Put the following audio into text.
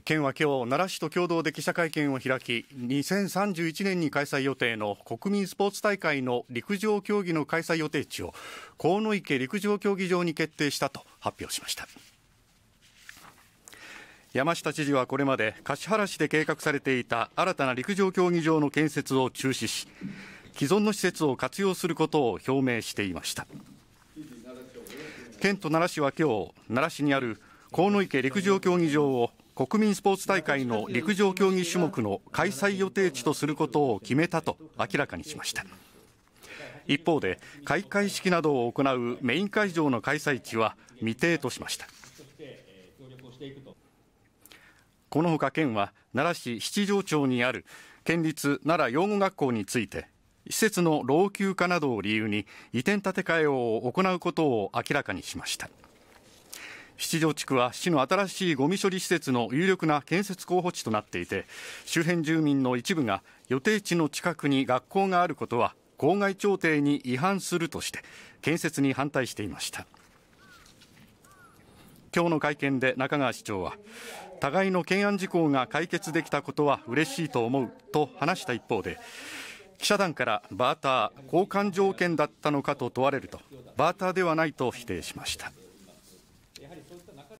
県は今日奈良市と共同で記者会見を開き2031年に開催予定の国民スポーツ大会の陸上競技の開催予定地を鴻池陸上競技場に決定したと発表しました山下知事はこれまで橿原市で計画されていた新たな陸上競技場の建設を中止し既存の施設を活用することを表明していました県と奈良市は今日奈良市にある鴻池陸上競技場を国民スポーツ大会の陸上競技種目の開催予定地とすることを決めたと明らかにしました一方で開会式などを行うメイン会場の開催地は未定としましたこのほか県は奈良市七条町にある県立奈良養護学校について施設の老朽化などを理由に移転建て替えを行うことを明らかにしました。七条地区は市の新しいごみ処理施設の有力な建設候補地となっていて周辺住民の一部が予定地の近くに学校があることは校外調停に違反するとして建設に反対していました今日の会見で中川市長は互いの懸案事項が解決できたことは嬉しいと思うと話した一方で記者団からバーター交換条件だったのかと問われるとバーターではないと否定しました